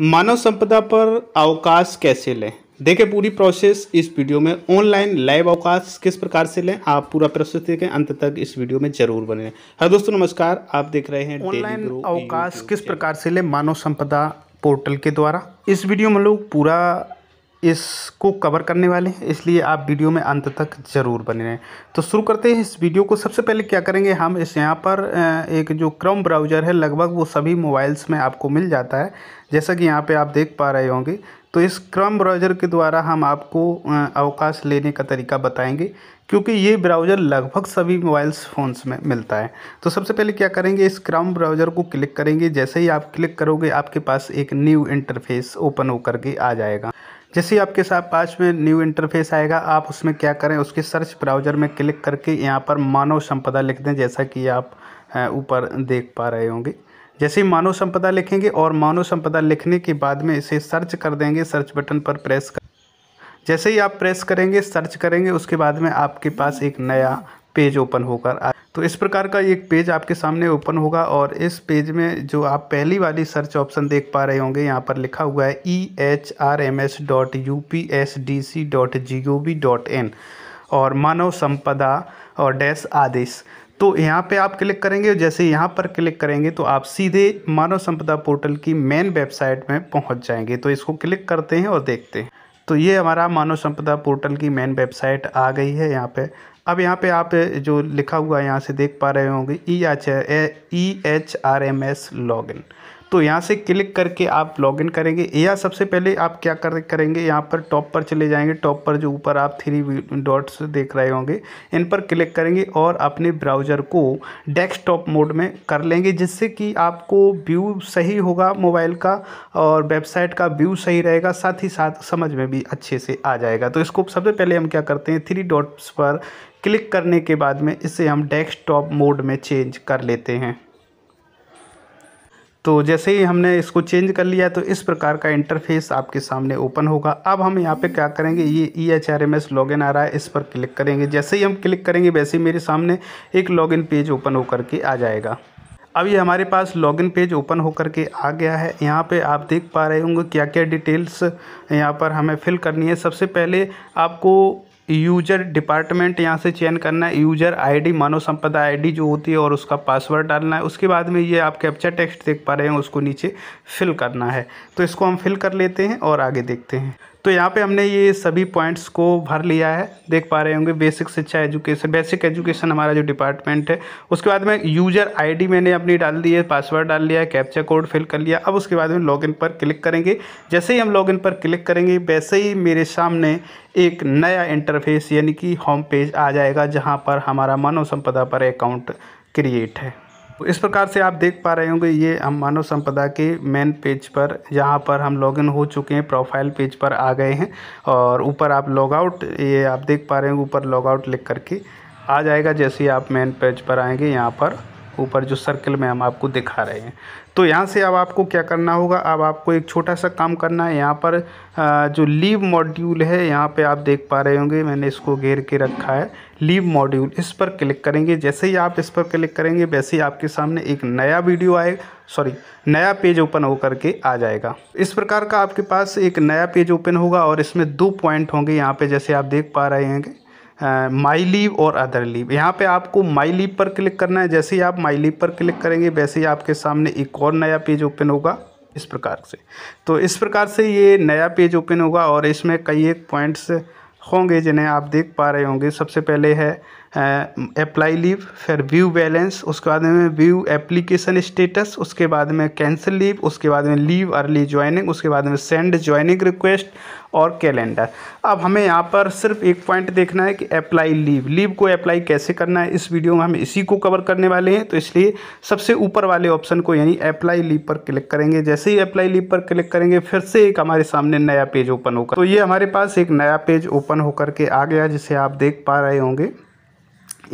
मानव संपदा पर अवकाश कैसे लें देखें पूरी प्रोसेस इस वीडियो में ऑनलाइन लाइव अवकाश किस प्रकार से लें आप पूरा प्रोसेस देखें अंत तक इस वीडियो में जरूर बने हर हाँ दोस्तों नमस्कार आप देख रहे हैं ऑनलाइन अवकाश किस प्रकार से लें मानव संपदा पोर्टल के द्वारा इस वीडियो में लोग पूरा इसको कवर करने वाले हैं इसलिए आप वीडियो में अंत तक ज़रूर बने रहें तो शुरू करते हैं इस वीडियो को सबसे पहले क्या करेंगे हम इस यहाँ पर एक जो क्रम ब्राउज़र है लगभग वो सभी मोबाइल्स में आपको मिल जाता है जैसा कि यहाँ पे आप देख पा रहे होंगे तो इस क्रम ब्राउज़र के द्वारा हम आपको अवकाश लेने का तरीका बताएंगे क्योंकि ये ब्राउज़र लगभग सभी मोबाइल्स फ़ोन्स में मिलता है तो सबसे पहले क्या करेंगे इस क्रम ब्राउज़र को क्लिक करेंगे जैसे ही आप क्लिक करोगे आपके पास एक न्यू इंटरफेस ओपन होकर के आ जाएगा जैसे ही आपके साथ पास में न्यू इंटरफेस आएगा आप उसमें क्या करें उसके सर्च ब्राउज़र में क्लिक करके यहाँ पर मानव संपदा लिख दें जैसा कि आप ऊपर देख पा रहे होंगे जैसे ही मानव संपदा लिखेंगे और मानव संपदा लिखने के बाद में इसे सर्च कर देंगे सर्च बटन पर प्रेस कर जैसे ही आप प्रेस करेंगे सर्च करेंगे उसके बाद में आपके पास एक नया पेज ओपन होकर तो इस प्रकार का एक पेज आपके सामने ओपन होगा और इस पेज में जो आप पहली वाली सर्च ऑप्शन देख पा रहे होंगे यहाँ पर लिखा हुआ है E H R M S dot U P S D C dot G O V dot in और मानव संपदा और डैश आदेश तो यहाँ पे आप क्लिक करेंगे जैसे यहाँ पर क्लिक करेंगे तो आप सीधे मानव संपदा पोर्टल की मेन वेबसाइट में पहुँच जाएंगे तो इसको क्लिक करते हैं और देखते हैं तो ये हमारा मानव संपदा पोर्टल की मेन वेबसाइट आ गई है यहाँ पे अब यहाँ पे आप जो लिखा हुआ है यहाँ से देख पा रहे होंगे E H E H R M S login तो यहाँ से क्लिक करके आप लॉगिन करेंगे या सबसे पहले आप क्या कर करेंगे यहाँ पर टॉप पर चले जाएंगे टॉप पर जो ऊपर आप थ्री डॉट्स देख रहे होंगे इन पर क्लिक करेंगे और अपने ब्राउज़र को डेस्कटॉप मोड में कर लेंगे जिससे कि आपको व्यू सही होगा मोबाइल का और वेबसाइट का व्यू सही रहेगा साथ ही साथ समझ में भी अच्छे से आ जाएगा तो इसको सबसे पहले हम क्या करते हैं थ्री डॉट्स पर क्लिक करने के बाद में इसे हम डेस्कटॉप मोड में चेंज कर लेते हैं तो जैसे ही हमने इसको चेंज कर लिया तो इस प्रकार का इंटरफेस आपके सामने ओपन होगा अब हम यहाँ पे क्या करेंगे ये E H R M S login आ रहा है इस पर क्लिक करेंगे जैसे ही हम क्लिक करेंगे वैसे ही मेरे सामने एक लॉगिन पेज ओपन होकर के आ जाएगा अब ये हमारे पास लॉगिन पेज ओपन होकर के आ गया है यहाँ पे आप देख पा रहे होंगे क्या क्या डिटेल्स यहाँ पर हमें फिल करनी है सबसे पहले आपको यूजर डिपार्टमेंट यहाँ से चयन करना है यूजर आईडी मानव संपदा आईडी जो होती है और उसका पासवर्ड डालना है उसके बाद में ये आप कैप्चर टेक्स्ट देख पा रहे हैं उसको नीचे फिल करना है तो इसको हम फिल कर लेते हैं और आगे देखते हैं तो यहाँ पे हमने ये सभी पॉइंट्स को भर लिया है देख पा रहे होंगे बेसिक शिक्षा एजुकेशन बेसिक एजुकेशन हमारा जो डिपार्टमेंट है उसके बाद में यूजर आईडी मैंने अपनी डाल दी है पासवर्ड डाल लिया है कैप्चर कोड फिल कर लिया अब उसके बाद में लॉगिन पर क्लिक करेंगे जैसे ही हम लॉगिन पर क्लिक करेंगे वैसे ही मेरे सामने एक नया इंटरफेस यानी कि होम पेज आ जाएगा जहाँ पर हमारा मानव संपदा पर अकाउंट क्रिएट है तो इस प्रकार से आप देख पा रहे होंगे ये हम मानव संपदा के मेन पेज पर यहाँ पर हम लॉगिन हो चुके हैं प्रोफाइल पेज पर आ गए हैं और ऊपर आप लॉगआउट ये आप देख पा रहे होंगे ऊपर लॉगआउट लिख करके आ जाएगा जैसे ही आप मेन पेज पर आएंगे यहाँ पर ऊपर जो सर्कल में हम आपको दिखा रहे हैं तो यहाँ से अब आपको क्या करना होगा अब आपको एक छोटा सा काम करना है यहाँ पर जो लीव मॉड्यूल है यहाँ पे आप देख पा रहे होंगे मैंने इसको घेर के रखा है लीव मॉड्यूल इस पर क्लिक करेंगे जैसे ही आप इस पर क्लिक करेंगे वैसे ही आपके सामने एक नया वीडियो आएगा सॉरी नया पेज ओपन होकर के आ जाएगा इस प्रकार का आपके पास एक नया पेज ओपन होगा और इसमें दो पॉइंट होंगे यहाँ पे जैसे आप देख पा रहे हैं माई लीव और अदर लीव यहाँ पे आपको माई लीव पर क्लिक करना है जैसे ही आप माई लीव पर क्लिक करेंगे वैसे ही आपके सामने एक और नया पेज ओपन होगा इस प्रकार से तो इस प्रकार से ये नया पेज ओपन होगा और इसमें कई एक पॉइंट्स होंगे जिन्हें आप देख पा रहे होंगे सबसे पहले है अप्लाई लीव फिर व्यू बैलेंस उसके बाद में व्यू एप्लीकेशन स्टेटस उसके बाद में कैंसिल लीव उसके बाद में लीव अर्ली ज्वाइनिंग उसके बाद में सेंड ज्वाइनिंग रिक्वेस्ट और कैलेंडर अब हमें यहाँ पर सिर्फ एक पॉइंट देखना है कि अप्लाई लीव लीव को अप्लाई कैसे करना है इस वीडियो में हम इसी को कवर करने वाले हैं तो इसलिए सबसे ऊपर वाले ऑप्शन को यानी अप्लाई लीव पर क्लिक करेंगे जैसे ही अप्लाई लीव पर क्लिक करेंगे फिर से एक हमारे सामने नया पेज ओपन होगा तो ये हमारे पास एक नया पेज ओपन होकर के आ गया जिसे आप देख पा रहे होंगे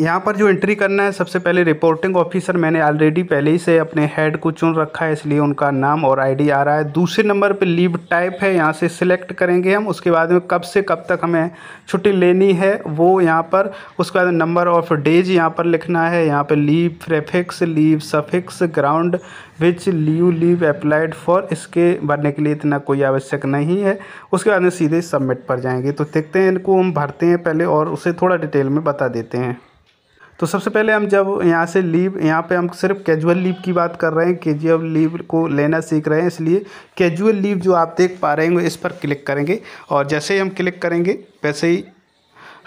यहाँ पर जो एंट्री करना है सबसे पहले रिपोर्टिंग ऑफिसर मैंने ऑलरेडी पहले ही से अपने हेड को चुन रखा है इसलिए उनका नाम और आईडी आ रहा है दूसरे नंबर पे लीव टाइप है यहाँ से सिलेक्ट करेंगे हम उसके बाद में कब से कब तक हमें छुट्टी लेनी है वो यहाँ पर उसके बाद नंबर ऑफ डेज यहाँ पर लिखना है यहाँ पर leave prefix leave suffix ground which leave leave applied for इसके भरने के लिए इतना कोई आवश्यक नहीं है उसके बाद में सीधे सबमिट पर जाएंगे तो देखते हैं इनको हम भरते हैं पहले और उसे थोड़ा डिटेल में बता देते हैं तो सबसे पहले हम जब यहाँ से लीव यहाँ पे हम सिर्फ कैजुअल लीव की बात कर रहे हैं जी लीव को लेना सीख रहे हैं इसलिए कैजुअल लीव जो आप देख पा रहे हैं इस पर क्लिक करेंगे और जैसे ही हम क्लिक करेंगे वैसे ही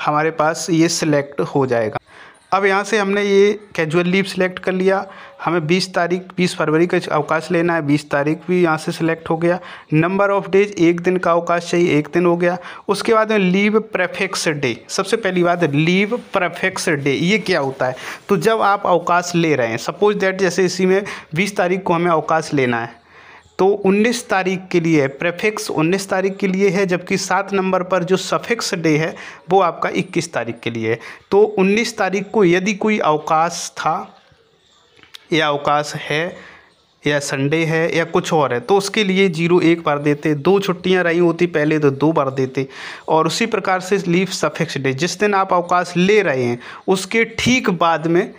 हमारे पास ये सिलेक्ट हो जाएगा अब यहाँ से हमने ये कैजुअल लीव सिलेक्ट कर लिया हमें 20 तारीख 20 फरवरी का अवकाश लेना है 20 तारीख भी यहाँ से सिलेक्ट हो गया नंबर ऑफ डेज एक दिन का अवकाश चाहिए एक दिन हो गया उसके बाद में लीव प्रेफेक्स डे सबसे पहली बात लीव प्रेफेक्स डे ये क्या होता है तो जब आप अवकाश ले रहे हैं सपोज दैट जैसे इसी में बीस तारीख को हमें अवकाश लेना है तो 19 तारीख के लिए प्रेफिक्स 19 तारीख के लिए है जबकि सात नंबर पर जो सफिक्स डे है वो आपका 21 तारीख के लिए है तो 19 तारीख को यदि कोई अवकाश था या अवकाश है या संडे है या कुछ और है तो उसके लिए जीरो एक बार देते दो छुट्टियां रही होती पहले तो दो बार देते और उसी प्रकार से लीव सफिक्स डे जिस दिन आप अवकाश ले रहे हैं उसके ठीक बाद में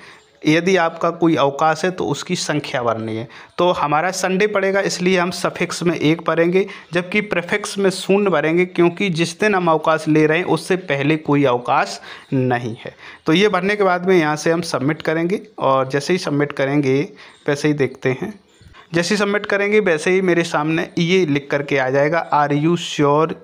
यदि आपका कोई अवकाश है तो उसकी संख्या बढ़नी है तो हमारा संडे पड़ेगा इसलिए हम सफिक्स में एक भरेंगे जबकि प्रफिक्स में शून्य भरेंगे क्योंकि जिस दिन हम अवकाश ले रहे हैं उससे पहले कोई अवकाश नहीं है तो ये भरने के बाद में यहाँ से हम सबमिट करेंगे और जैसे ही सबमिट करेंगे वैसे ही देखते हैं जैसे ही सबमिट करेंगे वैसे ही मेरे सामने ये लिख करके आ जाएगा आर यू श्योर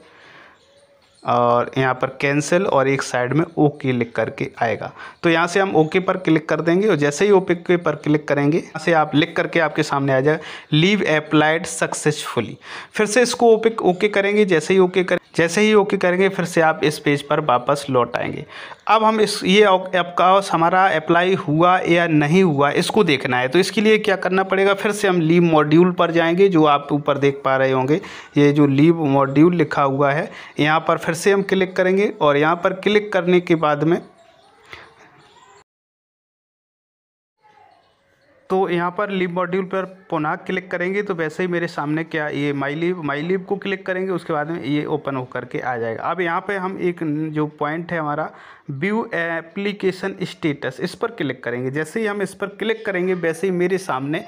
और यहाँ पर कैंसिल और एक साइड में ओके लिख करके आएगा तो यहाँ से हम ओके पर क्लिक कर देंगे और जैसे ही ओके पर क्लिक करेंगे यहाँ से आप लिख करके आपके सामने आ जाएगा लीव अप्लाइड सक्सेसफुली फिर से इसको ओपे ओके करेंगे जैसे ही ओके करें जैसे ही ओके करेंगे फिर से आप इस पेज पर वापस लौट आएंगे अब हम इस ये एपकाउस हमारा अप्लाई हुआ या नहीं हुआ इसको देखना है तो इसके लिए क्या करना पड़ेगा फिर से हम लीव मॉड्यूल पर जाएंगे जो आप ऊपर देख पा रहे होंगे ये जो लीव मॉड्यूल लिखा हुआ है यहाँ पर फिर से हम क्लिक करेंगे और यहाँ पर क्लिक करने के बाद में तो यहाँ पर लिप मॉड्यूल पर पुनः क्लिक करेंगे तो वैसे ही मेरे सामने क्या ये माई लिब माई लिब को क्लिक करेंगे उसके बाद में ये ओपन हो करके आ जाएगा अब यहाँ पे हम एक जो पॉइंट है हमारा व्यू एप्लीकेशन स्टेटस इस पर क्लिक करेंगे जैसे ही हम इस पर क्लिक करेंगे वैसे ही मेरे सामने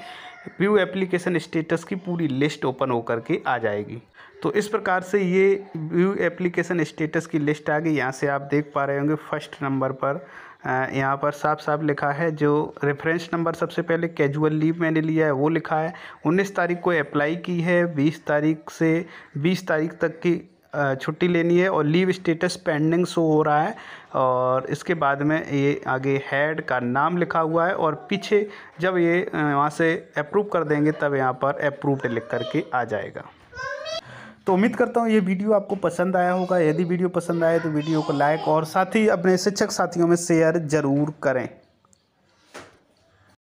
व्यू एप्लीकेशन स्टेटस की पूरी लिस्ट ओपन होकर के आ जाएगी तो इस प्रकार से ये व्यू एप्लीकेशन स्टेटस की लिस्ट आ गई यहाँ से आप देख पा रहे होंगे फर्स्ट नंबर पर यहाँ पर साफ साफ लिखा है जो रेफरेंस नंबर सबसे पहले कैजुअल लीव मैंने लिया है वो लिखा है उन्नीस तारीख को अप्लाई की है बीस तारीख से बीस तारीख तक की छुट्टी लेनी है और लीव स्टेटस पेंडिंग शो हो रहा है और इसके बाद में ये आगे हेड का नाम लिखा हुआ है और पीछे जब ये वहाँ से अप्रूव कर देंगे तब यहाँ पर अप्रूव्ड लिख करके आ जाएगा तो उम्मीद करता हूँ ये वीडियो आपको पसंद आया होगा यदि वीडियो पसंद आए तो वीडियो को लाइक और साथ ही अपने शिक्षक साथियों में शेयर ज़रूर करें